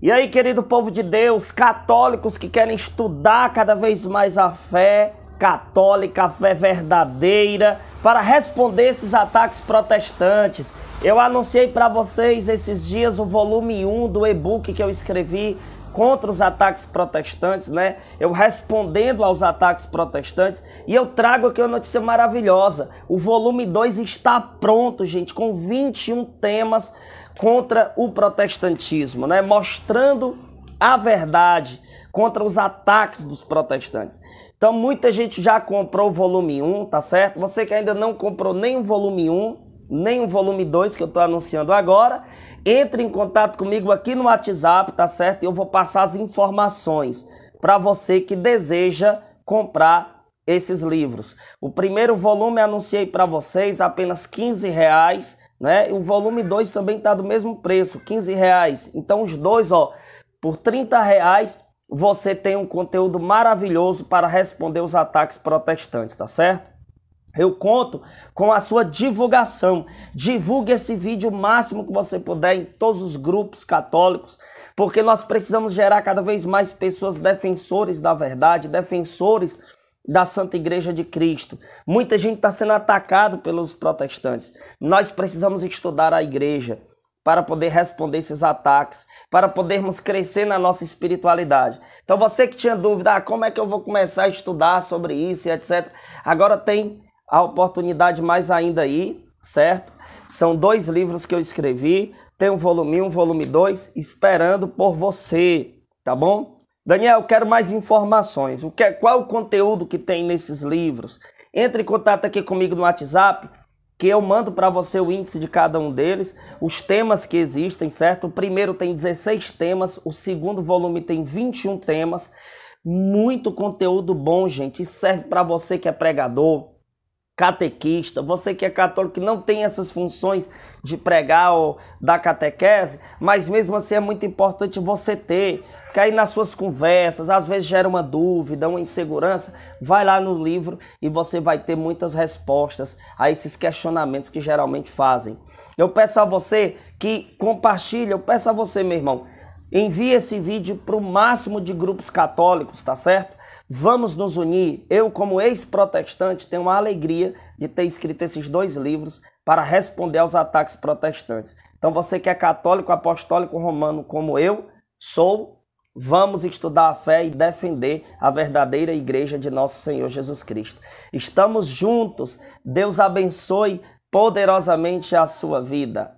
E aí, querido povo de Deus, católicos que querem estudar cada vez mais a fé católica, a fé verdadeira, para responder esses ataques protestantes. Eu anunciei para vocês esses dias o volume 1 do e-book que eu escrevi contra os ataques protestantes, né? Eu respondendo aos ataques protestantes. E eu trago aqui uma notícia maravilhosa. O volume 2 está pronto, gente, com 21 temas contra o protestantismo, né? Mostrando a verdade contra os ataques dos protestantes. Então, muita gente já comprou o volume 1, tá certo? Você que ainda não comprou nem o volume 1, nem o volume 2 que eu estou anunciando agora, entre em contato comigo aqui no WhatsApp, tá certo? Eu vou passar as informações para você que deseja comprar esses livros. O primeiro volume anunciei para vocês apenas 15 reais, né? O volume 2 também está do mesmo preço, 15 reais. Então os dois, ó, por 30 reais você tem um conteúdo maravilhoso para responder os ataques protestantes, tá certo? Eu conto com a sua divulgação. Divulgue esse vídeo o máximo que você puder em todos os grupos católicos, porque nós precisamos gerar cada vez mais pessoas defensores da verdade, defensores da Santa Igreja de Cristo. Muita gente está sendo atacado pelos protestantes. Nós precisamos estudar a Igreja para poder responder esses ataques, para podermos crescer na nossa espiritualidade. Então você que tinha dúvida, ah, como é que eu vou começar a estudar sobre isso, e etc. Agora tem a oportunidade mais ainda aí, certo? São dois livros que eu escrevi, tem um volume 1, um volume 2, esperando por você, tá bom? Daniel, quero mais informações. O que, qual o conteúdo que tem nesses livros? Entre em contato aqui comigo no WhatsApp, que eu mando para você o índice de cada um deles, os temas que existem, certo? O primeiro tem 16 temas, o segundo volume tem 21 temas. Muito conteúdo bom, gente. Isso serve para você que é pregador, catequista, você que é católico que não tem essas funções de pregar ou dar catequese, mas mesmo assim é muito importante você ter, porque aí nas suas conversas, às vezes gera uma dúvida, uma insegurança, vai lá no livro e você vai ter muitas respostas a esses questionamentos que geralmente fazem. Eu peço a você que compartilhe, eu peço a você, meu irmão, envie esse vídeo para o máximo de grupos católicos, tá certo? Vamos nos unir. Eu, como ex-protestante, tenho a alegria de ter escrito esses dois livros para responder aos ataques protestantes. Então, você que é católico, apostólico, romano, como eu sou, vamos estudar a fé e defender a verdadeira igreja de nosso Senhor Jesus Cristo. Estamos juntos. Deus abençoe poderosamente a sua vida.